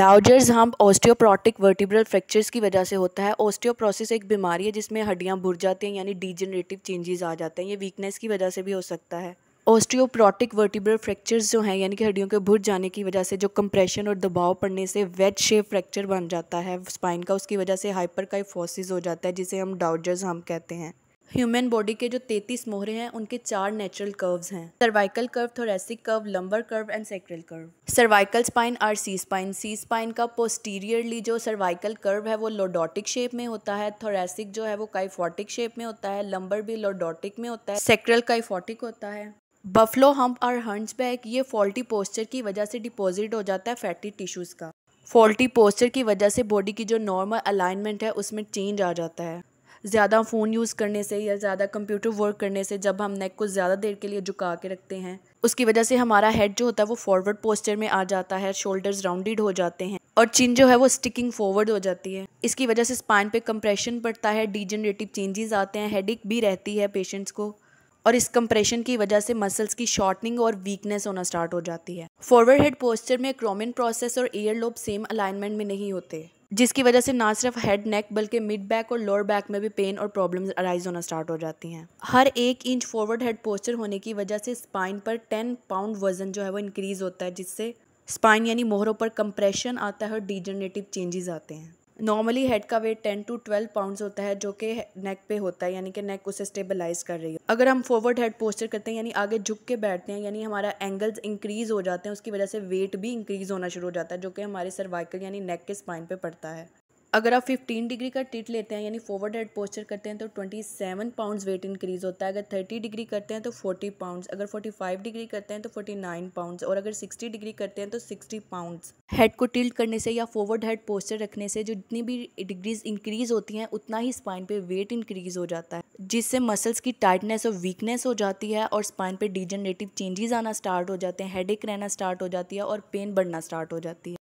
डाउजर्स हम ऑस्टियोप्रोटिक vertebral fractures की वजह से होता है ऑस्टियोप्रोसिस एक बीमारी है जिसमें हड्डियां भुर जाती हैं यानी डीजनरेटिव चेंजेस आ जाते हैं ये वीकनेस की वजह से भी हो सकता है ऑस्टियोप्रोटिक वर्टिब्रल फ्रैक्चर्स जो हैं यानी कि हड्डियों के भुर जाने की वजह से जो कंप्रेशन और दबाव पड़ने से वेज शेप फ्रैक्चर बन जाता है स्पाइन का उसकी वजह से हाइपर हो जाता है जिसे हम डाउजर्स हम हाँ, कहते हैं ह्यूमन बॉडी के जो 33 मोहरे हैं उनके चार नेचुरल कर्व्स हैं cervical curve thoracic curve lumbar curve and sacral curve cervical spine are C spine C spine का पोस्टीरियरली जो सर्वाइकल कर्व है वो लोडोटिक शेप में होता है थोरेसिक जो है वो काइफोटिक शेप में होता है लंबर भी लोडोटिक में होता है सेक्रल काइफोटिक होता है बफलो हम्प और बैग ये फॉल्टी पोस्चर की वजह से डिपॉजिट हो जाता है फैटी टिश्यूज़ का फॉल्टी पोस्चर की वजह से बॉडी की जो नॉर्मल अलाइनमेंट है उसमें चेंज आ जाता है ज़्यादा फ़ोन यूज़ करने से या ज़्यादा कंप्यूटर वर्क करने से जब हम नेक को ज़्यादा देर के लिए झुका के रखते हैं उसकी वजह से हमारा हेड जो होता है वो फॉरवर्ड पोस्चर में आ जाता है शोल्डर्स राउंडेड हो जाते हैं और चिन जो है वो स्टिकिंग फॉरवर्ड हो जाती है इसकी वजह से स्पाइन पे कंप्रेशन पड़ता है डिजनरेटिव चेंजेस आते हैं हेडिक भी रहती है पेशेंट्स को और इस कंप्रेशन की वजह से मसल्स की शॉर्टनिंग और वीकनेस होना स्टार्ट हो जाती है फॉरवर्ड हेड पोस्चर में क्रोमिन प्रोसेस और एयर लोब सेम अलाइनमेंट में नहीं होते जिसकी वजह से ना सिर्फ हेड नेक बल्कि मिड बैक और लोअर बैक में भी पेन और प्रॉब्लम्स अराइज होना स्टार्ट हो जाती हैं हर एक इंच फॉरवर्ड हेड पोस्चर होने की वजह से स्पाइन पर टेन पाउंड वजन जो है वो इंक्रीज़ होता है जिससे स्पाइन यानी मोहरों पर कंप्रेशन आता है और डीजनरेटिव चेंजेस आते हैं नॉर्मली हेड का weight ten to twelve pounds होता है जो कि नेक पे होता है यानी कि नेक उसे स्टेबलाइज कर रही है अगर हम फॉरवर्ड हेड पोस्टर करते हैं यानी आगे झुक के बैठते हैं यानी हमारा एंगल्स इंक्रीज हो जाते हैं उसकी वजह से वेट भी इंक्रीज होना शुरू हो जाता है जो कि हमारे सर्वाइकल यानी नेक के स्पाइन पे पड़ता है अगर आप 15 डिग्री का टिट लेते हैं यानी फॉरवर्ड हेड पोस्चर करते हैं तो 27 पाउंड्स वेट इंक्रीज़ होता है अगर 30 डिग्री करते हैं तो 40 पाउंड्स अगर 45 डिग्री करते हैं तो 49 पाउंड्स और अगर 60 डिग्री करते हैं तो 60 पाउंड्स हेड को टिल्ट करने से या फॉरवर्ड हेड पोस्चर रखने से जो जितनी भी डिग्रीज इंक्रीज़ होती हैं उतना ही स्पाइन पर वेट इंक्रीज़ हो जाता है जिससे मसल्स की टाइटनेस और वीकनेस हो जाती है और स्पाइन पर डिजनरेटिव चेंजेस आना स्टार्ट हो जाते हैं हेड रहना स्टार्ट हो जाती है और पेन बढ़ना स्टार्ट हो जाती है